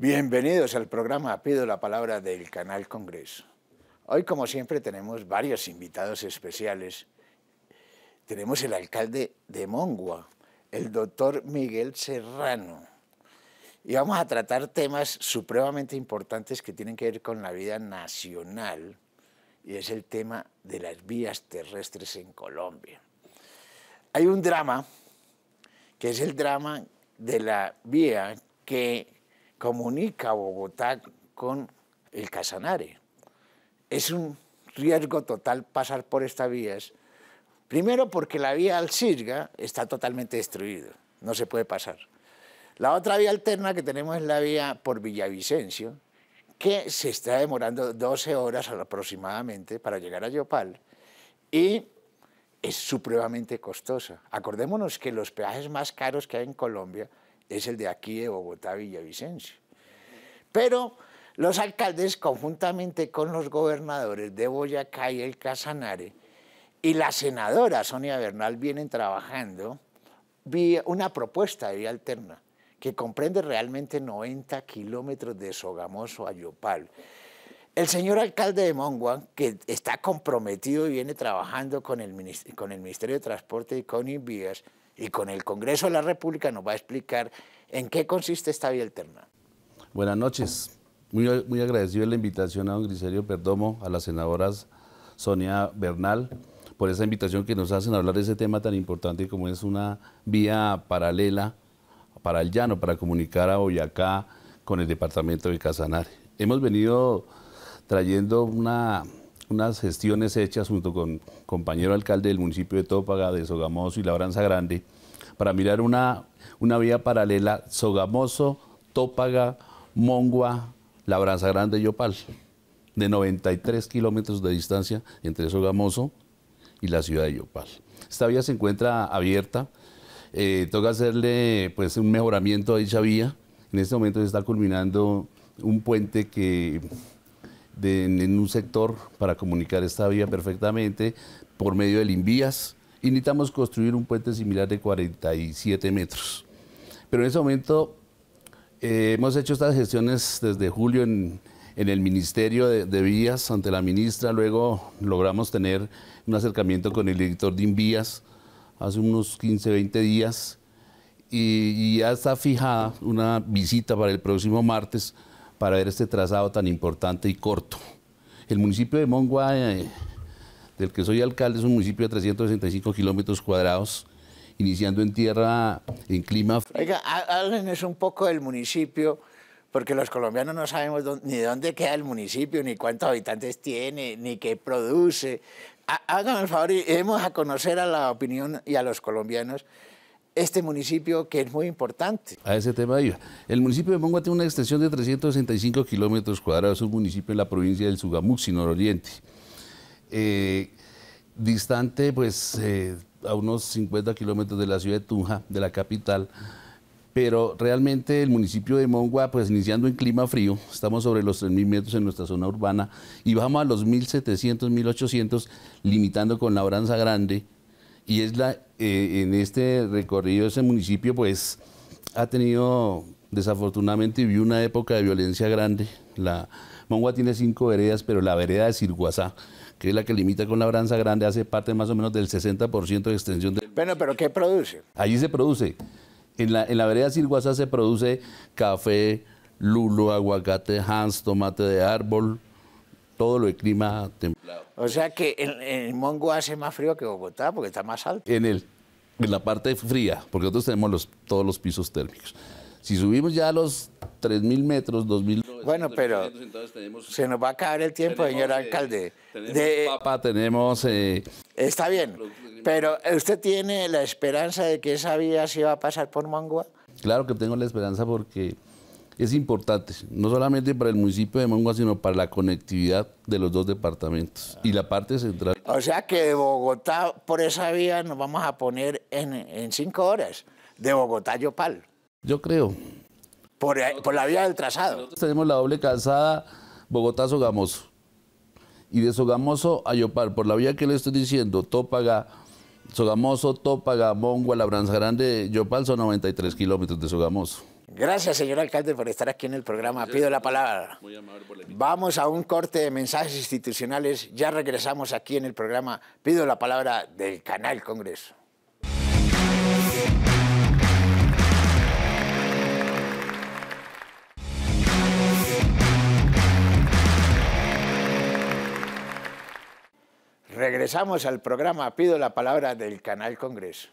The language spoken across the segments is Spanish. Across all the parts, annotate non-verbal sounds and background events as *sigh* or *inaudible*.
Bienvenidos al programa Pido la Palabra del Canal Congreso. Hoy, como siempre, tenemos varios invitados especiales. Tenemos el alcalde de Mongua, el doctor Miguel Serrano. Y vamos a tratar temas supremamente importantes que tienen que ver con la vida nacional y es el tema de las vías terrestres en Colombia. Hay un drama que es el drama de la vía que comunica Bogotá con el Casanare. Es un riesgo total pasar por estas vías. Primero porque la vía al Sirga está totalmente destruida, no se puede pasar. La otra vía alterna que tenemos es la vía por Villavicencio, que se está demorando 12 horas aproximadamente para llegar a Yopal y es supremamente costosa. Acordémonos que los peajes más caros que hay en Colombia es el de aquí de Bogotá, Villavicencio. Pero los alcaldes, conjuntamente con los gobernadores de Boyacá y el Casanare, y la senadora Sonia Bernal vienen trabajando una propuesta de vía alterna que comprende realmente 90 kilómetros de Sogamoso a Yopal. El señor alcalde de Monguan, que está comprometido y viene trabajando con el, con el Ministerio de Transporte y con Invías, y con el Congreso de la República nos va a explicar en qué consiste esta vía alterna. Buenas noches. Muy, muy agradecido la invitación a don Griselio Perdomo, a las senadoras Sonia Bernal, por esa invitación que nos hacen hablar de ese tema tan importante como es una vía paralela para el llano, para comunicar a Boyacá con el departamento de Casanare. Hemos venido trayendo una unas gestiones hechas junto con compañero alcalde del municipio de Tópaga, de Sogamoso y Labranza Grande, para mirar una, una vía paralela Sogamoso, Tópaga, Mongua, Labranza Grande Yopal, de 93 kilómetros de distancia entre Sogamoso y la ciudad de Yopal. Esta vía se encuentra abierta, eh, toca hacerle pues, un mejoramiento a dicha vía. En este momento se está culminando un puente que en un sector para comunicar esta vía perfectamente por medio del INVIAS. Y necesitamos construir un puente similar de 47 metros. Pero en ese momento eh, hemos hecho estas gestiones desde julio en, en el Ministerio de, Vías ante la ministra. Luego logramos tener un acercamiento con el director de Invías hace unos 15, 20 días. y ya está fijada una visita para el próximo martes para ver este trazado tan importante y corto. El municipio de Mongua, eh, del que soy alcalde, es un municipio de 365 kilómetros cuadrados, iniciando en tierra, en clima. Oiga, háblenos un poco del municipio, porque los colombianos no sabemos ni ni dónde queda el municipio, ni cuántos habitantes tiene, ni qué produce. Háganos el favor y demos a conocer a la opinión y a los colombianos este municipio que es muy importante. A ese tema iba. El municipio de Mongua tiene una extensión de 365 kilómetros cuadrados, es un municipio en la provincia del Sugamuxi, nororiente. Eh, distante, pues, eh, a unos 50 kilómetros de la ciudad de Tunja, de la capital, pero realmente el municipio de Mongua, pues iniciando en clima frío, estamos sobre los 3.000 metros en nuestra zona urbana y bajamos a los 1.700, 1.800, limitando con la oranza grande, y es la, eh, en este recorrido ese municipio pues ha tenido desafortunadamente vivió una época de violencia grande. La Mongua tiene cinco veredas, pero la vereda de Sirguazá, que es la que limita con la branza Grande, hace parte más o menos del 60% de extensión. del... Bueno, pero ¿qué produce? Allí se produce. En la, vereda de se produce café, lulo, aguacate, hans, tomate de árbol, todo lo de clima o sea que en, en Mongo hace más frío que Bogotá porque está más alto. En el, en la parte fría, porque nosotros tenemos los, todos los pisos térmicos. Si subimos ya a los 3.000 metros, 2.000... Bueno, pero se nos va a acabar el tiempo, señor eh, alcalde. de, papa, tenemos... Eh, está bien, pero eh, ¿usted tiene la esperanza de que esa vía se va a pasar por Mangua? Claro que tengo la esperanza porque es importante, no solamente para el municipio de Mongua, sino para la conectividad de los dos departamentos y la parte central. O sea que de Bogotá, por esa vía, nos vamos a poner en, cinco horas, de Bogotá a Yopal. Yo creo. Por, eh, por, la vía del trazado. Nosotros tenemos la doble calzada Bogotá-Sogamoso. Y de Sogamoso a Yopal, por la vía que le estoy diciendo, Tópaga, Sogamoso, Tópaga, Mongua, Labranza Grande, Yopal son 93 kilómetros de Sogamoso. Gracias, señor alcalde, por estar aquí en el programa. Pido la palabra. Vamos a un corte de mensajes institucionales. Ya regresamos aquí en el programa. Pido la palabra del canal Congreso. Regresamos al programa. Pido la palabra del canal Congreso.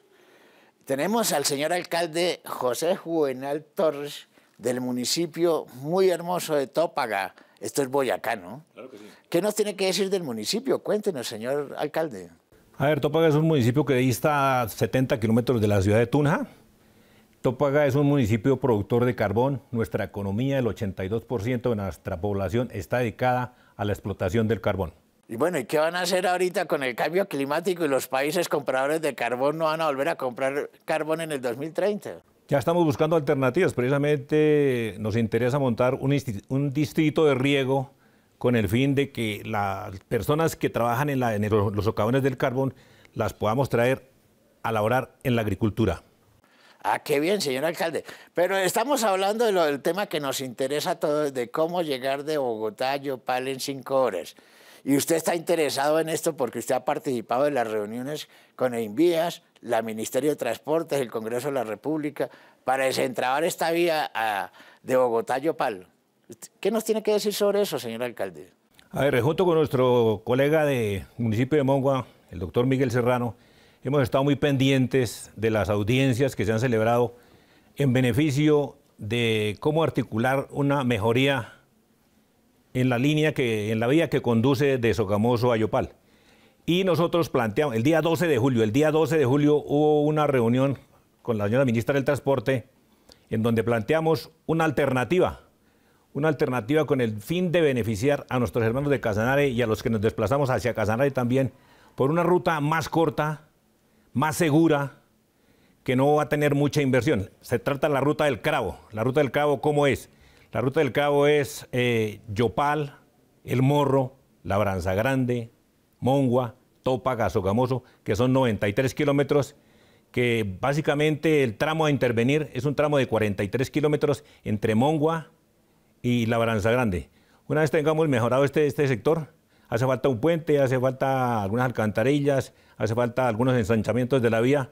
Tenemos al señor alcalde José Juvenal Torres del municipio muy hermoso de Tópaga. Esto es Boyacá, ¿no? Claro que sí. ¿Qué nos tiene que decir del municipio? Cuéntenos, señor alcalde. A ver, Tópaga es un municipio que dista 70 kilómetros de la ciudad de Tunja. Tópaga es un municipio productor de carbón. Nuestra economía, el 82% de nuestra población, está dedicada a la explotación del carbón. Y bueno, ¿y qué van a hacer ahorita con el cambio climático y los países compradores de carbón no van a volver a comprar carbón en el 2030? Ya estamos buscando alternativas. Precisamente nos interesa montar un, distrito de riego con el fin de que las personas que trabajan en, los socavones del carbón las podamos traer a laborar en la agricultura. Ah, qué bien, señor alcalde. Pero estamos hablando del tema que nos interesa a todos, de cómo llegar de Bogotá a Yopal en cinco horas. Y usted está interesado en esto porque usted ha participado en las reuniones con Envías, la Ministerio de Transportes, el Congreso de la República, para desentrabar esta vía ah, de Bogotá a Yopal. ¿Qué nos tiene que decir sobre eso, señor alcalde? A ver, junto con nuestro colega de municipio de Mongua, el doctor Miguel Serrano, hemos estado muy pendientes de las audiencias que se han celebrado en beneficio de cómo articular una mejoría en la línea que, en la vía que conduce de Sogamoso a Yopal. Y nosotros planteamos, el día 12 de julio, el día 12 de julio hubo una reunión con la señora ministra del Transporte en donde planteamos una alternativa, una alternativa con el fin de beneficiar a nuestros hermanos de Casanare y a los que nos desplazamos hacia Casanare también por una ruta más corta, más segura, que no va a tener mucha inversión. Se trata de la ruta del Cravo. La ruta del Cravo, ¿cómo es? La ruta del cabo es eh, Yopal, El Morro, Labranza Grande, Mongua, Topa, Socamoso, que son 93 kilómetros, que básicamente el tramo a intervenir es un tramo de 43 kilómetros entre Mongua y Labranza Grande. Una vez tengamos mejorado este, este sector, hace falta un puente, hace falta algunas alcantarillas, hace falta algunos ensanchamientos de la vía.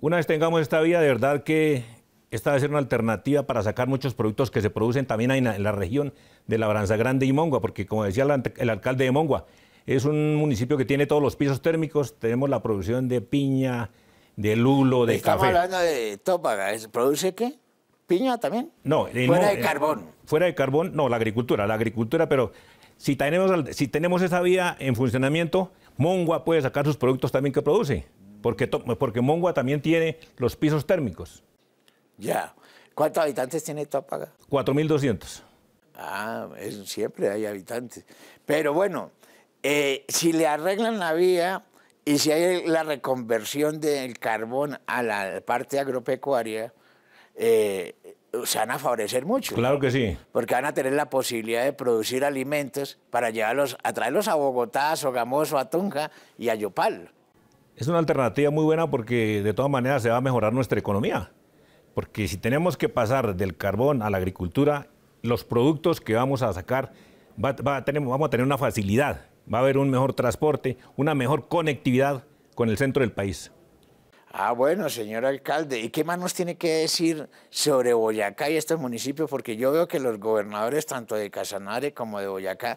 Una vez tengamos esta vía, de verdad que esta a ser una alternativa para sacar muchos productos que se producen también en la, en la región de Labranza Grande y Mongua, porque como decía el, alcalde de Mongua, es un municipio que tiene todos los pisos térmicos, tenemos la producción de piña, de lulo, de café. Estamos hablando de tópaga, ¿produce qué? ¿Piña también? No. Eh, fuera de eh, carbón. Fuera de carbón, no, la agricultura, la agricultura, pero si tenemos, si tenemos esa vía en funcionamiento, Mongua puede sacar sus productos también que produce, porque, porque Mongua también tiene los pisos térmicos. Ya. ¿Cuántos habitantes tiene Tápaga? 4.200. Ah, siempre hay habitantes. Pero bueno, eh, si le arreglan la vía y si hay la reconversión del carbón a la parte agropecuaria, eh, se van a favorecer mucho. Claro que sí. Porque van a tener la posibilidad de producir alimentos para llevarlos, atraerlos a Bogotá, a Sogamoso, a Tunja y a Yopal. Es una alternativa muy buena porque de todas maneras se va a mejorar nuestra economía porque si tenemos que pasar del carbón a la agricultura, los productos que vamos a sacar vamos a tener una facilidad, va a haber un mejor transporte, una mejor conectividad con el centro del país. Ah, bueno, señor alcalde, ¿y qué más nos tiene que decir sobre Boyacá y estos municipios? Porque yo veo que los gobernadores, tanto de Casanare como de Boyacá,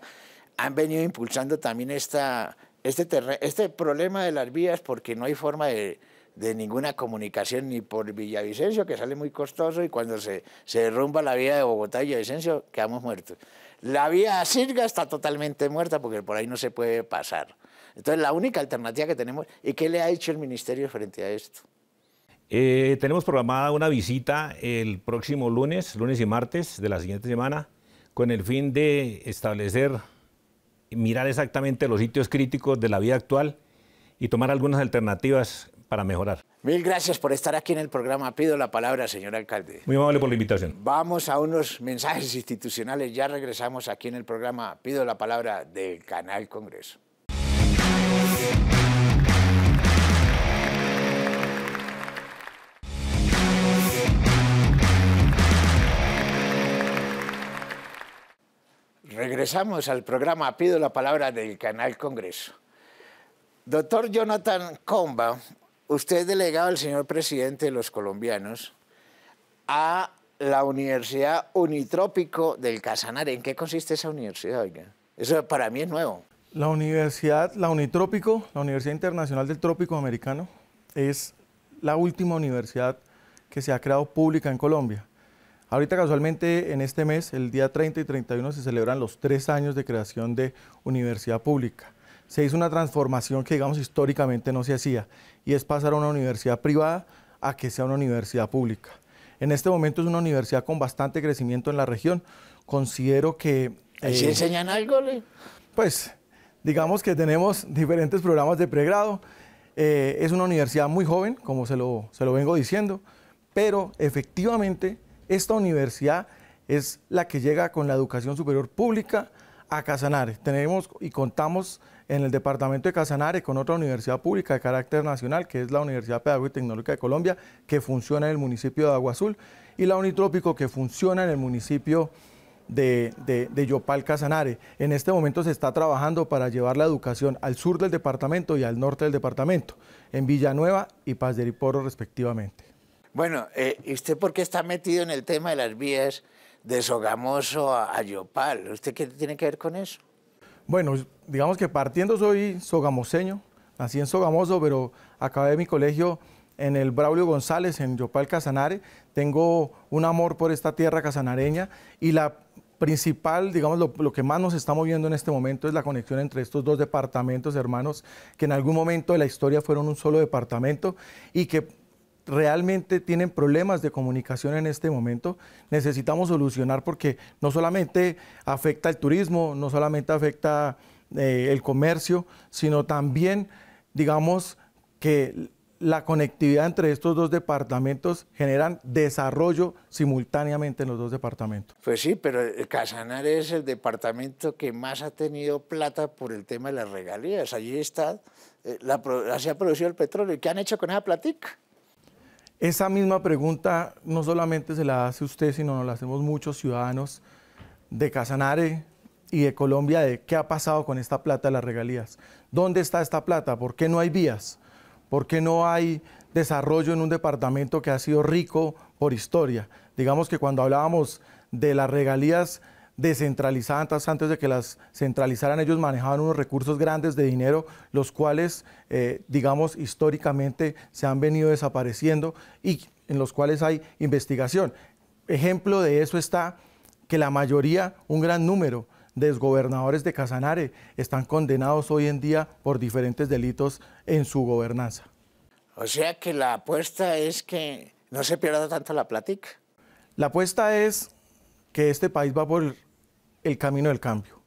han venido impulsando también esta, este, este problema de las vías porque no hay forma de, de ninguna comunicación ni por Villavicencio, que sale muy costoso, y cuando se, se derrumba la vía de Bogotá y Villavicencio, quedamos muertos. La vía Sirga está totalmente muerta porque por ahí no se puede pasar. Entonces, la única alternativa que tenemos, ¿y qué le ha hecho el ministerio frente a esto? Eh, tenemos programada una visita el próximo lunes, lunes y martes de la siguiente semana, con el fin de establecer, mirar exactamente los sitios críticos de la vía actual y tomar algunas alternativas para mejorar. Mil gracias por estar aquí en el programa. Pido la palabra, señor alcalde. Muy amable por la invitación. Vamos a unos mensajes institucionales. Ya regresamos aquí en el programa. Pido la palabra del Canal Congreso. Regresamos al programa Pido la Palabra del Canal Congreso. Doctor Jonathan Comba usted delegado al señor presidente de los colombianos a la Universidad Unitrópico del Casanare. ¿En qué consiste esa universidad, Eso para mí es nuevo. La universidad, la Unitrópico, la Universidad Internacional del Trópico Americano, es la última universidad que se ha creado pública en Colombia. Ahorita casualmente en este mes, el día 30 y 31, se celebran los tres años de creación de universidad pública se hizo una transformación que, digamos, históricamente no se hacía, y es pasar a una universidad privada a que sea una universidad pública. En este momento es una universidad con bastante crecimiento en la región. Considero que... Eh, enseñan algo? Le? Pues, digamos que tenemos *laughs* diferentes programas de pregrado. Eh, es una universidad muy joven, como se lo, se lo vengo diciendo, pero efectivamente esta universidad es la que llega con la educación superior pública a Casanare. Tenemos y contamos en el departamento de Casanare con otra universidad pública de carácter nacional, que es la Universidad Pedagógica y Tecnológica de Colombia, que funciona en el municipio de Agua Azul, y la Unitrópico, que funciona en el municipio de, Yopal Casanare. En este momento se está trabajando para llevar la educación al sur del departamento y al norte del departamento, en Villanueva y Paz de Riporo respectivamente. Bueno, eh, ¿y usted por qué está metido en el tema de las vías de Sogamoso a Yopal? ¿Usted qué tiene que ver con eso? Bueno, digamos que partiendo soy sogamoseño, nací en Sogamoso, pero acabé mi colegio en el Braulio González, en Yopal Casanare. Tengo un amor por esta tierra casanareña y la principal, digamos, lo, que más nos está moviendo en este momento es la conexión entre estos dos departamentos hermanos, que en algún momento de la historia fueron un solo departamento y que realmente tienen problemas de comunicación en este momento, necesitamos solucionar porque no solamente afecta el turismo, no solamente afecta eh, el comercio, sino también, digamos, que la conectividad entre estos dos departamentos generan desarrollo simultáneamente en los dos departamentos. Pues sí, pero Casanar es el departamento que más ha tenido plata por el tema de las regalías. Allí está, eh, se ha producido el petróleo. qué han hecho con esa platica? Esa misma pregunta no solamente se la hace usted, sino nos la hacemos muchos ciudadanos de Casanare y de Colombia de qué ha pasado con esta plata de las regalías. ¿Dónde está esta plata? ¿Por qué no hay vías? ¿Por qué no hay desarrollo en un departamento que ha sido rico por historia? Digamos que cuando hablábamos de las regalías descentralizadas, antes de que las centralizaran ellos manejaban unos recursos grandes de dinero, los cuales, eh, digamos, históricamente se han venido desapareciendo y en los cuales hay investigación. Ejemplo de eso está que la mayoría, un gran número, de gobernadores de Casanare están condenados hoy en día por diferentes delitos en su gobernanza. O sea que la apuesta es que no se pierda tanto la plática. La apuesta es que este país va por el camino del cambio.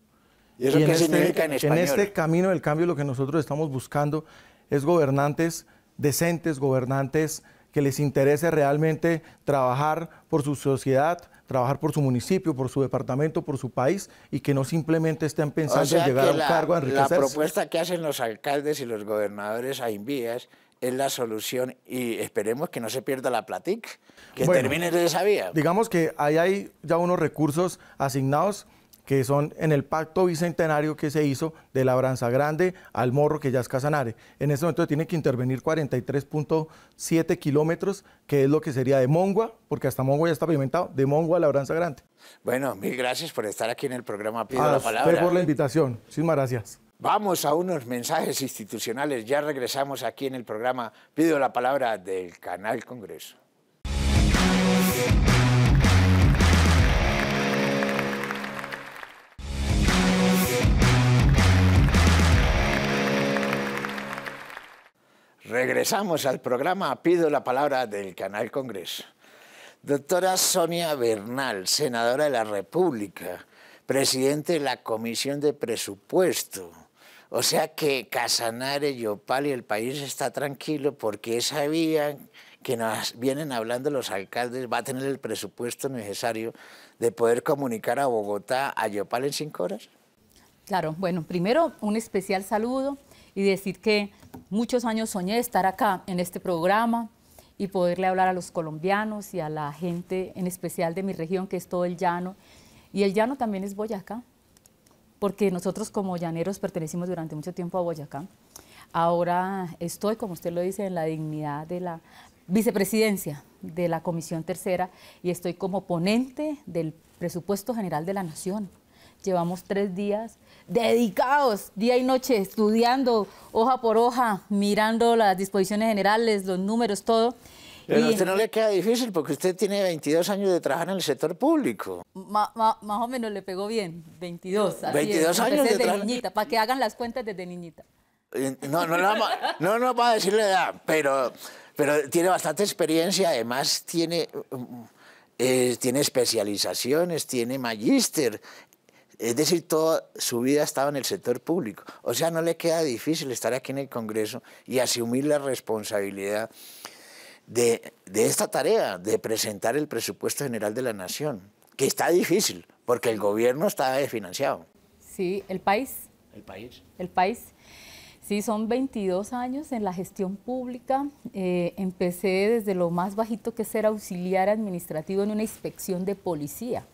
¿Y eso en este significa este, en español? En este camino del cambio lo que nosotros estamos buscando es gobernantes decentes, gobernantes que les interese realmente trabajar por su sociedad, trabajar por su municipio, por su departamento, por su país y que no simplemente estén pensando en llegar a un cargo a enriquecerse. La propuesta que hacen los alcaldes y los gobernadores a Invías es la solución y esperemos que no se pierda la platic, que termine de esa vía. Digamos que ahí hay ya unos recursos asignados que son en el pacto bicentenario que se hizo de la Labranza Grande al Morro, que ya es Casanare. En este momento tiene que intervenir 43.7 kilómetros, que es lo que sería de Mongua, porque hasta Mongua ya está pavimentado, de Mongua a la Labranza Grande. Bueno, mil gracias por estar aquí en el programa Pido ah, la Palabra. por la invitación. Muchísimas gracias. Vamos a unos mensajes institucionales. Ya regresamos aquí en el programa Pido la Palabra del Canal Congreso. Regresamos al programa Pido la Palabra del Canal Congreso. Doctora Sonia Bernal, senadora de la República, presidente de la Comisión de Presupuesto. O sea que Casanare, Yopal y el país está tranquilo porque esa vía que nos vienen hablando los alcaldes va a tener el presupuesto necesario de poder comunicar a Bogotá, a Yopal en cinco horas. Claro, bueno, primero un especial saludo y decir que muchos años soñé estar acá en este programa y poderle hablar a los colombianos y a la gente en especial de mi región, que es todo el llano. Y el llano también es Boyacá, porque nosotros como llaneros pertenecimos durante mucho tiempo a Boyacá. Ahora estoy, como usted lo dice, en la dignidad de la vicepresidencia de la Comisión Tercera y estoy como ponente del Presupuesto General de la Nación. Llevamos tres días dedicados, día y noche, estudiando hoja por hoja, mirando las disposiciones generales, los números, todo. Pero a usted no le queda difícil porque usted tiene 22 años de trabajar en el sector público. más o menos le pegó bien, 22. 22 años de niñita, para que hagan las cuentas desde niñita. Eh, no, no, no, no, a para decirle edad, pero, pero tiene bastante experiencia, además tiene... Eh, tiene especializaciones, tiene magíster, es decir, toda su vida estaba en el sector público. O sea, no le queda difícil estar aquí en el Congreso y asumir la responsabilidad de, esta tarea, de presentar el presupuesto general de la Nación, que está difícil, porque el gobierno está desfinanciado. Sí, el país. El país. El país. Sí, son 22 años en la gestión pública. Eh, empecé desde lo más bajito que es ser auxiliar administrativo en una inspección de policía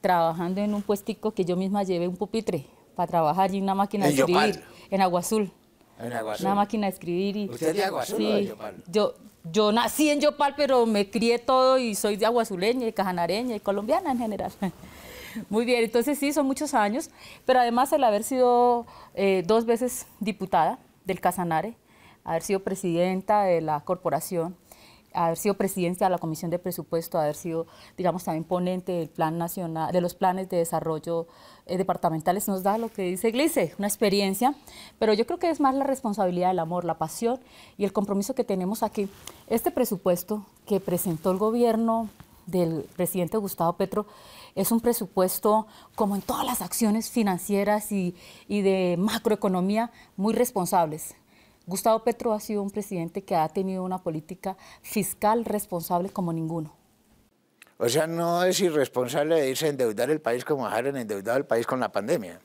trabajando en un puestico que yo misma llevé un pupitre para trabajar y una máquina de escribir en Agua Azul. En Una máquina de escribir. Y... ¿Usted es de aguazul de Yopal? Yo, yo nací en Yopal, pero me crié todo y soy de aguazuleña y cajanareña y colombiana en general. *laughs* Muy bien, entonces sí, son muchos años, pero además el haber sido eh, dos veces diputada del Casanare, haber sido presidenta de la corporación, haber sido presidencia de la Comisión de Presupuesto, haber sido, digamos, también ponente del Plan Nacional, de los planes de desarrollo eh, departamentales, nos da lo que dice Glice, una experiencia, pero yo creo que es más la responsabilidad, el amor, la pasión y el compromiso que tenemos aquí. Este presupuesto que presentó el gobierno del presidente Gustavo Petro es un presupuesto, como en todas las acciones financieras y, y de macroeconomía, muy responsables Gustavo Petro ha sido un presidente que ha tenido una política fiscal responsable como ninguno. O sea, no es irresponsable irse a endeudar el país como dejaron endeudado el país con la pandemia.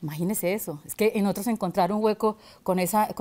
Imagínese eso, es que en otros encontrar un hueco con, esas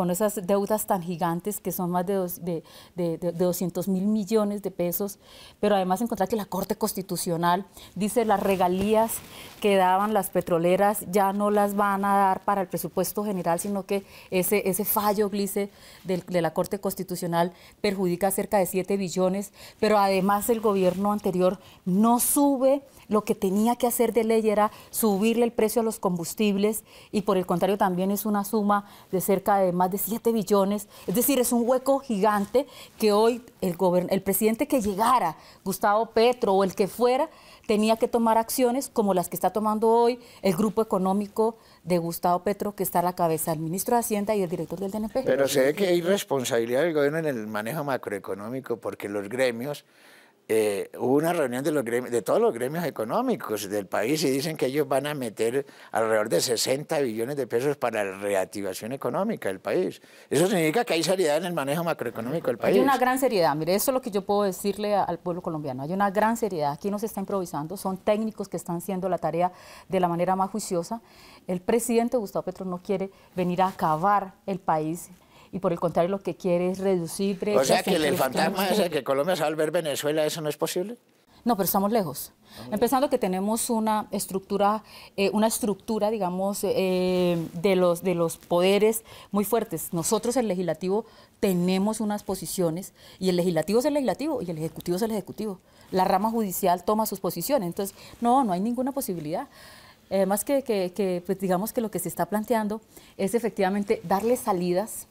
deudas tan gigantes que son más de, 200 mil millones de pesos, pero además encontrar que la Corte Constitucional dice las regalías que daban las petroleras ya no las van a dar para el presupuesto general, sino que ese, fallo, Glice, de, de la Corte Constitucional perjudica cerca de 7 billones, pero además el gobierno anterior no sube, lo que tenía que hacer de ley era subirle el precio a los combustibles, y por el contrario también es una suma de cerca de más de 7 billones. Es decir, es un hueco gigante que hoy el, el presidente que llegara, Gustavo Petro o el que fuera, tenía que tomar acciones como las que está tomando hoy el grupo económico de Gustavo Petro, que está a la cabeza del ministro de Hacienda y el director del DNP. Pero se ve que hay responsabilidad del gobierno en el manejo macroeconómico porque los gremios eh, hubo una reunión de, los de todos los gremios económicos del país y dicen que ellos van a meter alrededor de 60 billones de pesos para la reactivación económica del país. Eso significa que hay seriedad en el manejo macroeconómico del país. Hay una gran seriedad, mire, eso es lo que yo puedo decirle al pueblo colombiano. Hay una gran seriedad, aquí no se está improvisando, son técnicos que están haciendo la tarea de la manera más juiciosa. El presidente Gustavo Petro no quiere venir a acabar el país y por el contrario lo que quiere es reducir O sea, que el fantasma es que Colombia se va a volver Venezuela, ¿eso no es posible? No, pero estamos lejos. Empezando que tenemos una estructura, eh, una estructura, digamos, eh, de, los, de los poderes muy fuertes. Nosotros, el legislativo, tenemos unas posiciones y el legislativo es el legislativo y el ejecutivo es el ejecutivo. La rama judicial toma sus posiciones. Entonces, no, no hay ninguna posibilidad. Además que, pues, digamos que lo que se está planteando es efectivamente darle salidas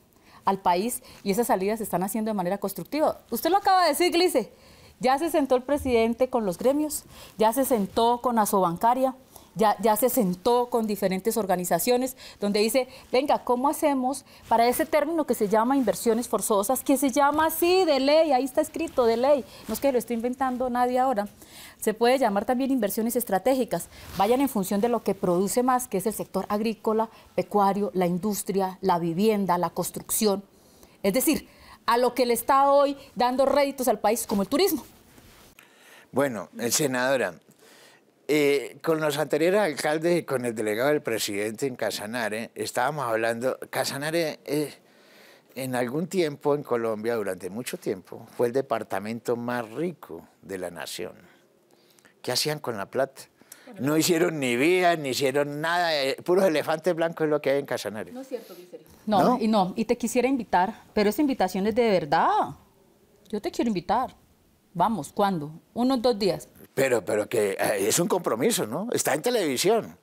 al país y esas salidas se están haciendo de manera constructiva. Usted lo acaba de decir, Glice. Ya se sentó el presidente con los gremios, ya se sentó con Asobancaria, ya, ya se sentó con diferentes organizaciones donde dice, venga, ¿cómo hacemos para ese término que se llama inversiones forzosas, que se llama así de ley, ahí está escrito de ley, no es que lo esté inventando nadie ahora, se puede llamar también inversiones estratégicas. Vayan en función de lo que produce más, que es el sector agrícola, pecuario, la industria, la vivienda, la construcción. Es decir, a lo que le está hoy dando réditos al país, como el turismo. Bueno, senadora, eh, con los anteriores alcaldes y con el delegado del presidente en Casanare, estábamos hablando, Casanare eh, en algún tiempo en Colombia, durante mucho tiempo, fue el departamento más rico de la nación ¿Qué hacían con la plata? No hicieron ni vías, ni hicieron nada. Eh, puros elefantes blancos es lo que hay en Casanare. No es cierto, Vicente. No, no, y no. Y te quisiera invitar, pero esa invitación es de verdad. Yo te quiero invitar. Vamos, ¿cuándo? Unos dos días. Pero, pero que eh, es un compromiso, ¿no? Está en televisión.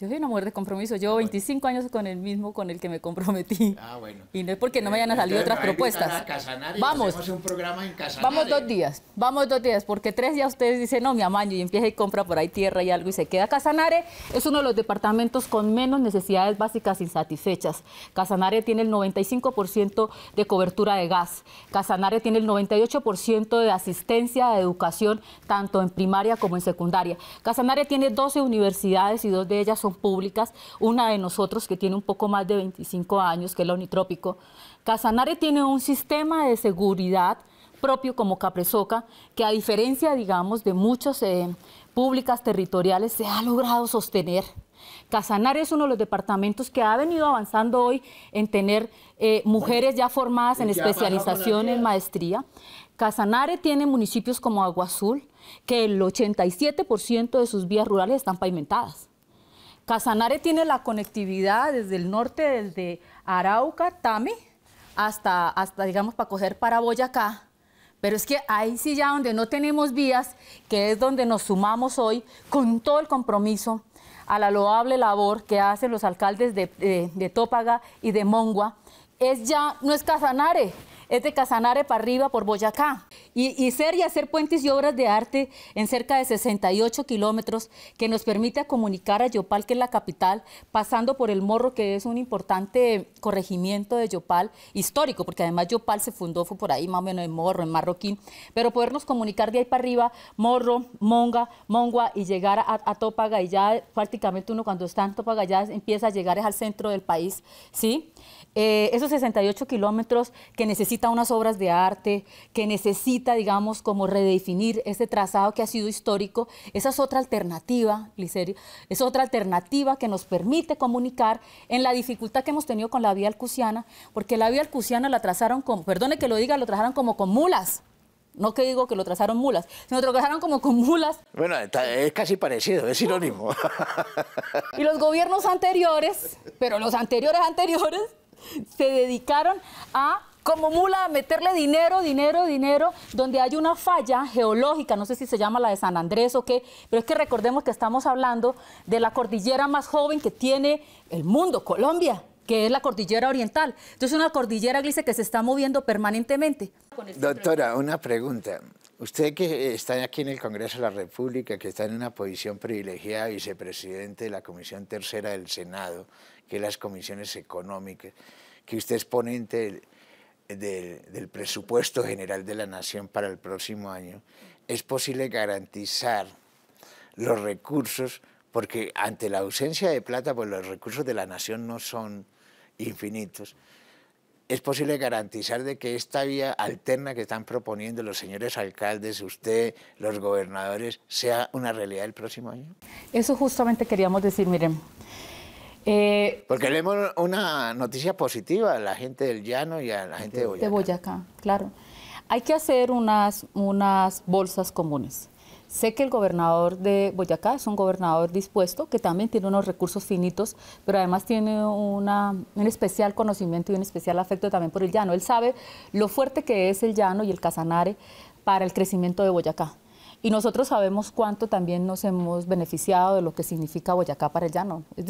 Yo soy una mujer de compromiso. Yo 25 años con el mismo con el que me comprometí. Ah, bueno. Y no es porque no me hayan eh, salido otras propuestas. vamos. Un programa Vamos dos días. Vamos dos días. Porque tres días ustedes dicen, no, mi amaño, y empieza y compra por ahí tierra y algo y se queda. Casanare es uno de los departamentos con menos necesidades básicas insatisfechas. Casanare tiene el 95% de cobertura de gas. Casanare tiene el 98% de asistencia de educación, tanto en primaria como en secundaria. Casanare tiene 12 universidades y dos de ellas son públicas, una de nosotros que tiene un poco más de 25 años, que es la Unitrópico. Casanare tiene un sistema de seguridad propio como Capresoca, que a diferencia, digamos, de muchas eh, públicas territoriales, se ha logrado sostener. Casanare es uno de los departamentos que ha venido avanzando hoy en tener eh, mujeres ya formadas en especialización en maestría. Casanare tiene municipios como Agua Azul, que el 87% de sus vías rurales están pavimentadas. Casanare tiene la conectividad desde el norte, desde Arauca, Tami, hasta, hasta digamos, para coger para Boyacá. Pero es que ahí sí ya donde no tenemos vías, que es donde nos sumamos hoy con todo el compromiso a la loable labor que hacen los alcaldes de, Tópaga y de Mongua, es ya, no es Casanare, es de Casanare para arriba por Boyacá. Y, ser y hacer puentes y obras de arte en cerca de 68 kilómetros que nos permite comunicar a Yopal, que es la capital, pasando por el Morro, que es un importante corregimiento de Yopal histórico, porque además Yopal se fundó, fue por ahí más o menos en Morro, en Marroquín, pero podernos comunicar de ahí para arriba, Morro, Monga, Mongua y llegar a, a y ya prácticamente uno cuando está en Tópaga ya empieza a llegar al centro del país, ¿sí? Eh, esos 68 kilómetros que necesita unas obras de arte, que necesita, digamos, como redefinir ese trazado que ha sido histórico, esa es otra alternativa, Licerio, es otra alternativa que nos permite comunicar en la dificultad que hemos tenido con la vía alcusiana, porque la vía alcusiana la trazaron como, perdone que lo diga, lo trazaron como con mulas. No que digo que lo trazaron mulas, sino que lo trazaron como con mulas. Bueno, es casi parecido, es sinónimo. *laughs* y los gobiernos anteriores, pero los anteriores anteriores, se dedicaron a como mula a meterle dinero, dinero, dinero, donde hay una falla geológica, no sé si se llama la de San Andrés o qué, pero es que recordemos que estamos hablando de la cordillera más joven que tiene el mundo, Colombia que es la cordillera oriental. Entonces, una cordillera dice que se está moviendo permanentemente. Este Doctora, una pregunta. Usted que está aquí en el Congreso de la República, que está en una posición privilegiada, vicepresidente de la Comisión Tercera del Senado, que es las comisiones económicas, que usted es ponente del, del presupuesto general de la Nación para el próximo año, ¿es posible garantizar los recursos porque ante la ausencia de plata, pues los recursos de la nación no son infinitos, es posible garantizar de que esta vía alterna que están proponiendo los señores alcaldes, usted, los gobernadores, sea una realidad el próximo año? Eso justamente queríamos decir, miren. Eh, porque leemos una noticia positiva a la gente del llano y a la gente de Boyacá. De Boyacá, claro. Hay que hacer unas, unas bolsas comunes. Sé que el gobernador de Boyacá es un gobernador dispuesto, que también tiene unos recursos finitos, pero además tiene una, un especial conocimiento y un especial afecto también por el llano. Él sabe lo fuerte que es el llano y el Casanare para el crecimiento de Boyacá. Y nosotros sabemos cuánto también nos hemos beneficiado de lo que significa Boyacá para el llano. Es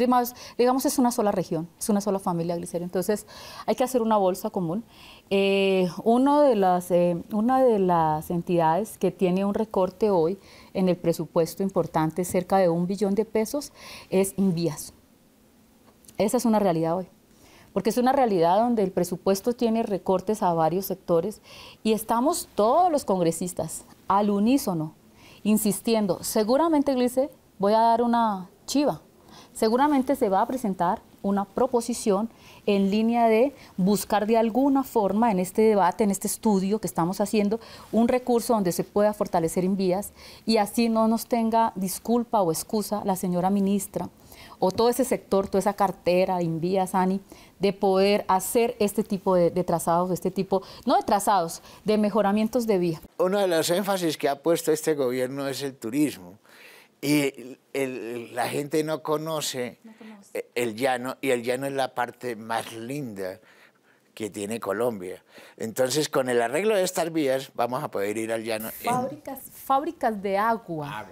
digamos, es una sola región, es una sola familia glicerio. Entonces, hay que hacer una bolsa común. Eh, de las, eh, una de las entidades que tiene un recorte hoy en el presupuesto importante, cerca de un billón de pesos, es Invías. Esa es una realidad hoy porque es una realidad donde el presupuesto tiene recortes a varios sectores y estamos todos los congresistas al unísono insistiendo, seguramente, Glice, voy a dar una chiva, seguramente se va a presentar una proposición en línea de buscar de alguna forma en este debate, en este estudio que estamos haciendo, un recurso donde se pueda fortalecer en vías y así no nos tenga disculpa o excusa la señora ministra o todo ese sector, toda esa cartera, de Invía, Sani, de poder hacer este tipo de, de trazados, este tipo, no de trazados, de mejoramientos de vía. Uno de los énfasis que ha puesto este gobierno es el turismo. Y la gente no conoce, el llano, y el llano es la parte más linda que tiene Colombia. Entonces, con el arreglo de estas vías, vamos a poder ir al llano. Fábricas, fábricas de agua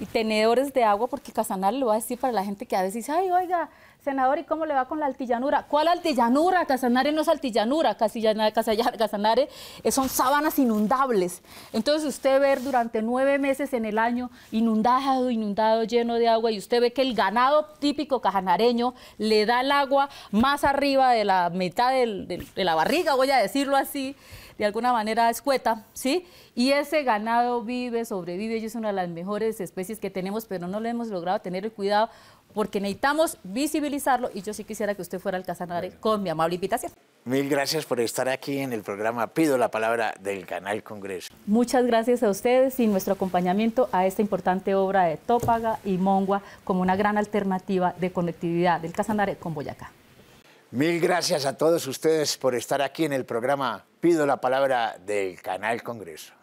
y tenedores de agua, porque Casanal lo va a decir para la gente que a veces dice, ay, oiga, Senador, ¿y cómo le va con la altillanura? ¿Cuál altillanura? Casanare no es altillanura, Casanare eh, son sábanas inundables. Entonces usted ver durante nueve meses en el año inundado, inundado, lleno de agua, y usted ve que el ganado típico cajanareño le da el agua más arriba de la mitad de la barriga, voy a decirlo así, de alguna manera escueta, ¿sí? Y ese ganado vive, sobrevive, y es una de las mejores especies que tenemos, pero no le hemos logrado tener el cuidado porque necesitamos visibilizarlo y yo sí quisiera que usted fuera al Casanare con mi amable invitación. Mil gracias por estar aquí en el programa Pido la Palabra del Canal Congreso. Muchas gracias a ustedes y nuestro acompañamiento a esta importante obra de Tópaga y Mongua como una gran alternativa de conectividad del Casanare con Boyacá. Mil gracias a todos ustedes por estar aquí en el programa Pido la Palabra del Canal Congreso.